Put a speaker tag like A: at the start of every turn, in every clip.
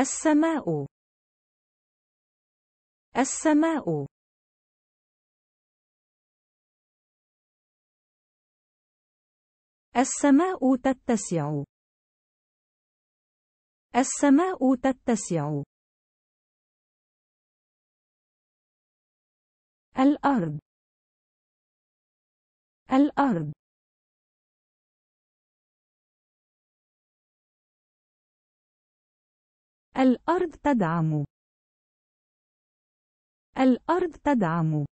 A: السماء السماء السماء تتسع السماء تتسع الأرض الأرض الأرض تدعم الأرض تدعم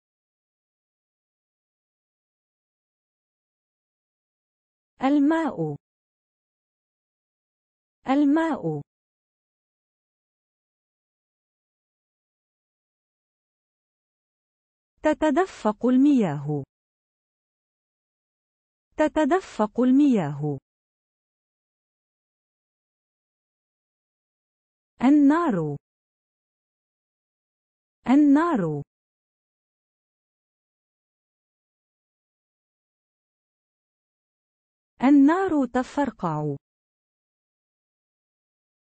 A: الماء الماء تتدفق المياه تتدفق المياه النار النار النار تفرقع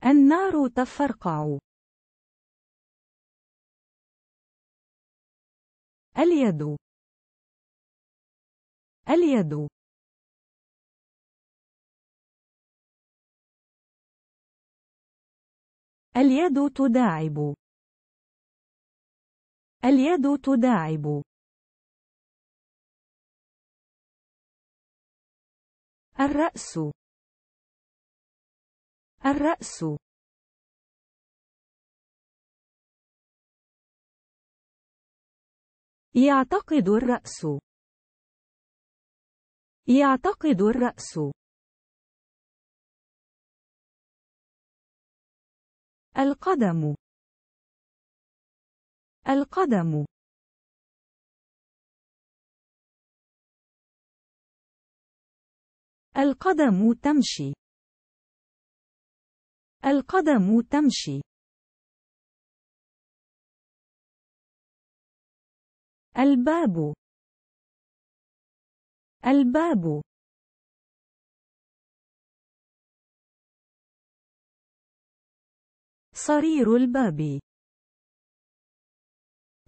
A: النار تفرقع اليد اليد اليد تداعب اليد تداعب الرأس الرأس يعتقد الرأس يعتقد الرأس القدم القدم القدم تمشي القدم تمشي الباب الباب صرير الباب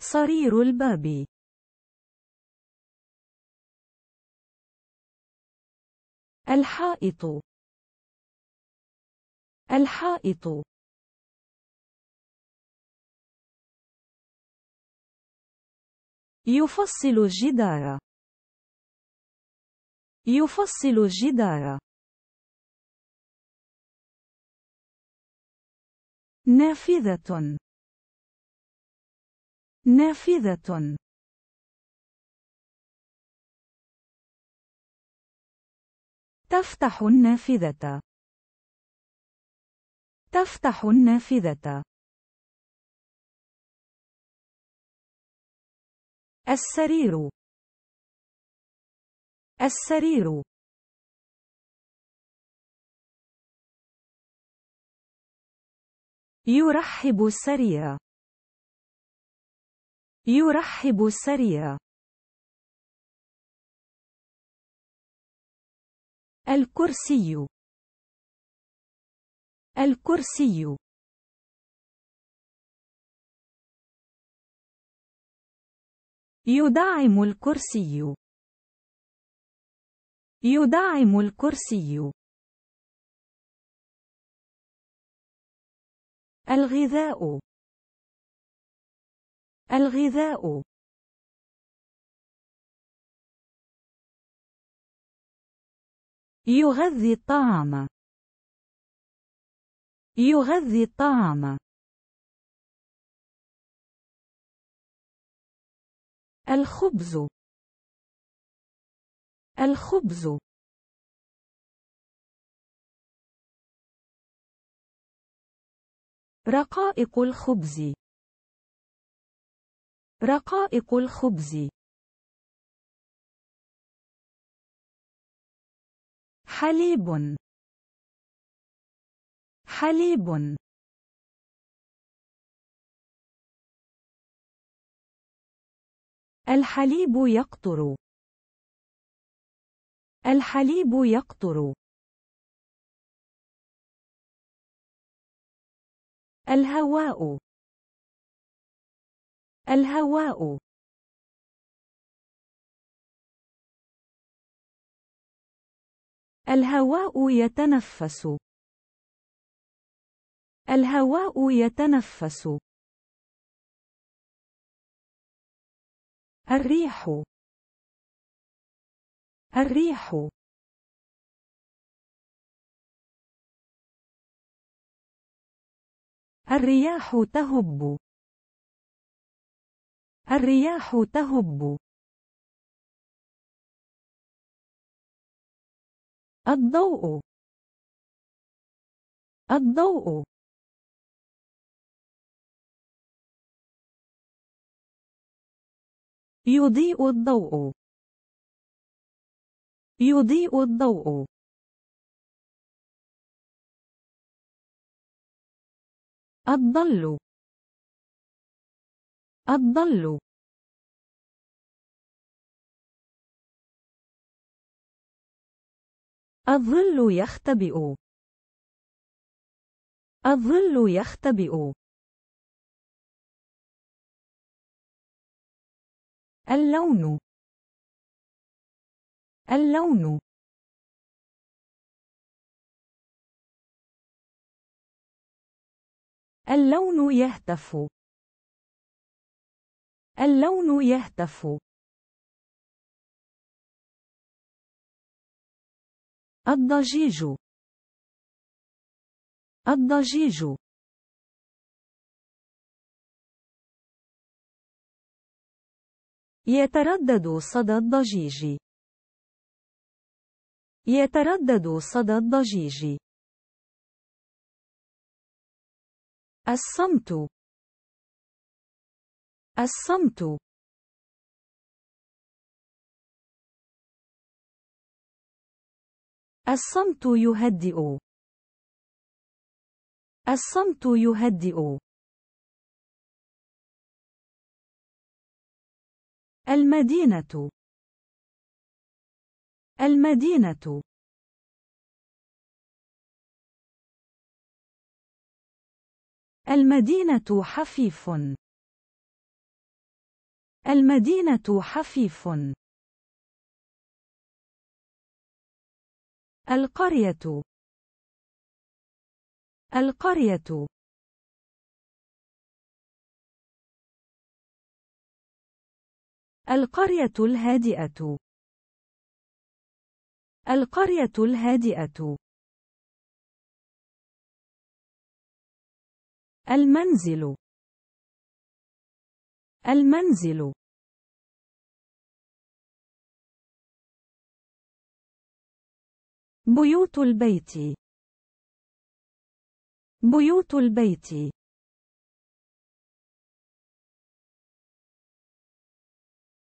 A: صرير الباب الحائط الحائط يفصل الجدار يفصل الجدار نافذة نافذة تفتح النافذة تفتح النافذة السرير السرير يرحب سريع يرحب سريع الكرسي الكرسي يدعم الكرسي يدعم الكرسي الغذاء الغذاء يغذي الطعام يغذي الطعام الخبز الخبز رقائق الخبز رقائق الخبز حليب حليب الحليب يقطر الحليب يقطر الهواء الهواء الهواء يتنفس الهواء يتنفس الريح الريح الرياح تهب الرياح تهب الضوء الضوء يضيء الضوء يضيء الضوء الضل الضل الظل يختبئ الظل يختبئ اللون اللون اللون يهتف اللون يهتف الضجيج الضجيج يتردد صدى الضجيج يتردد صدى الضجيج الصمت الصمت الصمت يهدئ الصمت يهدئ المدينة المدينة المدينة حفيف المدينة حفيف القرية القرية القرية الهادئة القرية الهادئة المنزل المنزل بيوت البيت بيوت البيت